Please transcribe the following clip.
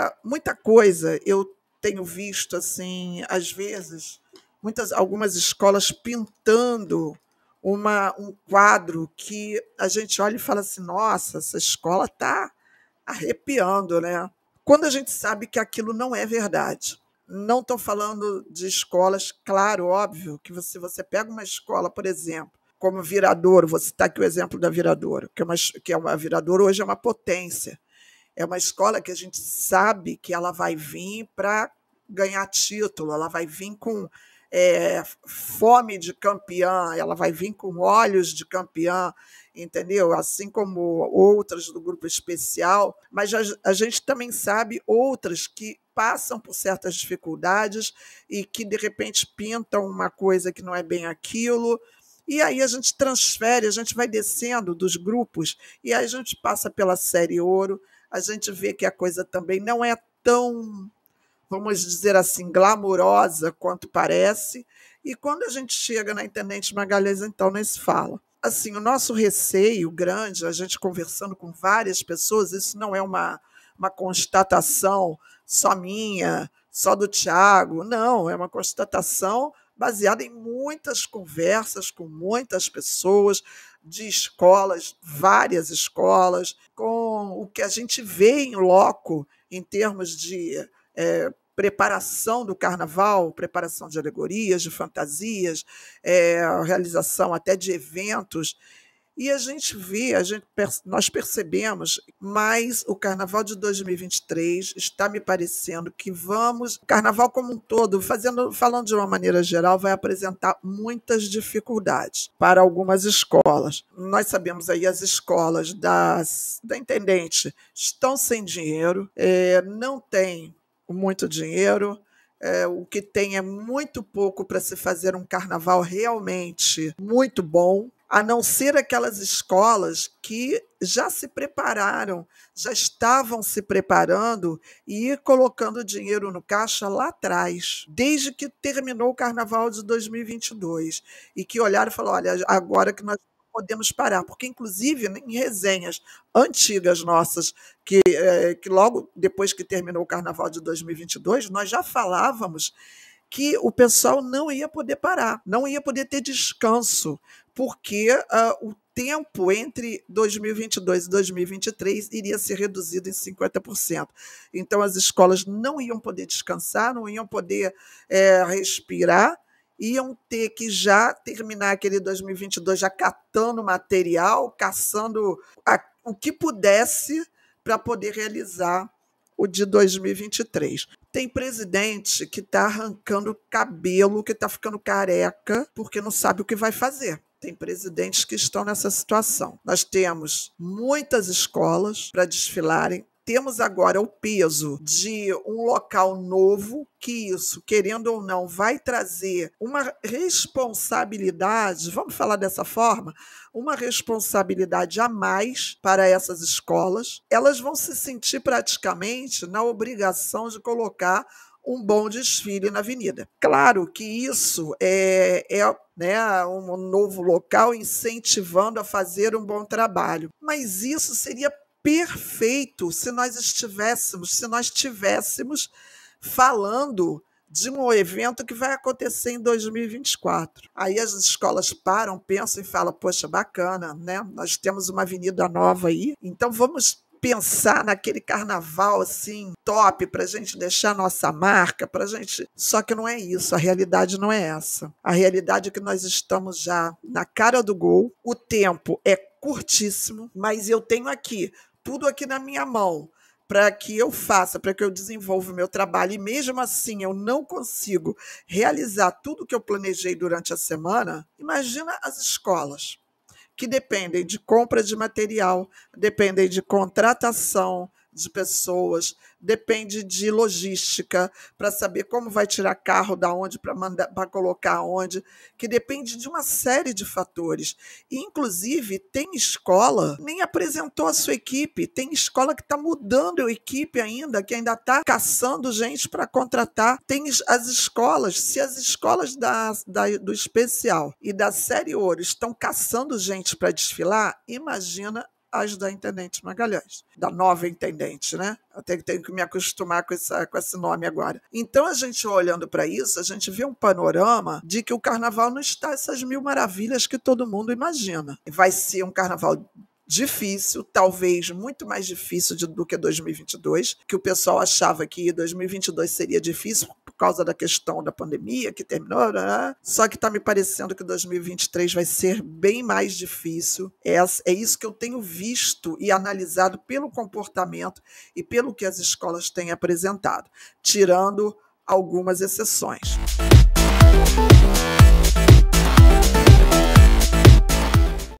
É muita coisa eu tenho visto, assim, às vezes, muitas, algumas escolas pintando uma, um quadro que a gente olha e fala assim: nossa, essa escola está arrepiando, né? Quando a gente sabe que aquilo não é verdade. Não estou falando de escolas, claro, óbvio, que você, você pega uma escola, por exemplo, como Viradouro, vou citar aqui o exemplo da Viradouro, que, é uma, que é uma Viradouro hoje é uma potência é uma escola que a gente sabe que ela vai vir para ganhar título, ela vai vir com é, fome de campeã, ela vai vir com olhos de campeã, entendeu? Assim como outras do grupo especial, mas a, a gente também sabe outras que passam por certas dificuldades e que de repente pintam uma coisa que não é bem aquilo, e aí a gente transfere, a gente vai descendo dos grupos, e aí a gente passa pela série ouro, a gente vê que a coisa também não é tão, vamos dizer assim, glamourosa quanto parece. E quando a gente chega na Intendente Magalhães, então nem se fala. Assim, o nosso receio grande, a gente conversando com várias pessoas, isso não é uma, uma constatação só minha, só do Tiago, não, é uma constatação baseada em muitas conversas com muitas pessoas de escolas, várias escolas, com o que a gente vê em loco em termos de é, preparação do carnaval, preparação de alegorias, de fantasias, é, realização até de eventos e a gente vê, a gente, nós percebemos, mas o carnaval de 2023 está me parecendo que vamos, o carnaval como um todo, fazendo, falando de uma maneira geral, vai apresentar muitas dificuldades para algumas escolas. Nós sabemos aí as escolas das, da intendente estão sem dinheiro, é, não tem muito dinheiro, é, o que tem é muito pouco para se fazer um carnaval realmente muito bom, a não ser aquelas escolas que já se prepararam, já estavam se preparando e colocando dinheiro no caixa lá atrás, desde que terminou o carnaval de 2022, e que olharam e falaram: olha, agora que nós podemos parar, porque inclusive em resenhas antigas nossas, que, é, que logo depois que terminou o Carnaval de 2022, nós já falávamos que o pessoal não ia poder parar, não ia poder ter descanso, porque uh, o tempo entre 2022 e 2023 iria ser reduzido em 50%. Então, as escolas não iam poder descansar, não iam poder é, respirar, iam ter que já terminar aquele 2022 já catando material, caçando a, o que pudesse para poder realizar o de 2023. Tem presidente que está arrancando cabelo, que está ficando careca, porque não sabe o que vai fazer. Tem presidentes que estão nessa situação. Nós temos muitas escolas para desfilarem, temos agora o peso de um local novo, que isso, querendo ou não, vai trazer uma responsabilidade, vamos falar dessa forma, uma responsabilidade a mais para essas escolas. Elas vão se sentir praticamente na obrigação de colocar um bom desfile na avenida. Claro que isso é, é né, um novo local incentivando a fazer um bom trabalho, mas isso seria perfeito se nós estivéssemos, se nós tivéssemos falando de um evento que vai acontecer em 2024. Aí as escolas param, pensam e falam: "Poxa, bacana, né? Nós temos uma avenida nova aí, então vamos pensar naquele carnaval assim top para gente deixar nossa marca, para gente. Só que não é isso. A realidade não é essa. A realidade é que nós estamos já na cara do gol. O tempo é curtíssimo, mas eu tenho aqui tudo aqui na minha mão para que eu faça, para que eu desenvolva o meu trabalho, e mesmo assim eu não consigo realizar tudo que eu planejei durante a semana, imagina as escolas que dependem de compra de material, dependem de contratação, de pessoas, depende de logística para saber como vai tirar carro da onde para mandar para colocar onde, que depende de uma série de fatores. E, inclusive tem escola nem apresentou a sua equipe, tem escola que está mudando a equipe ainda, que ainda está caçando gente para contratar. Tem as escolas, se as escolas da, da, do especial e da série ouro estão caçando gente para desfilar, imagina as da intendente Magalhães, da nova intendente, né? Até que tenho que me acostumar com, essa, com esse nome agora. Então, a gente olhando para isso, a gente vê um panorama de que o carnaval não está essas mil maravilhas que todo mundo imagina. Vai ser um carnaval difícil, talvez muito mais difícil do que 2022, que o pessoal achava que 2022 seria difícil causa da questão da pandemia que terminou, né? só que está me parecendo que 2023 vai ser bem mais difícil. É, é isso que eu tenho visto e analisado pelo comportamento e pelo que as escolas têm apresentado, tirando algumas exceções. Música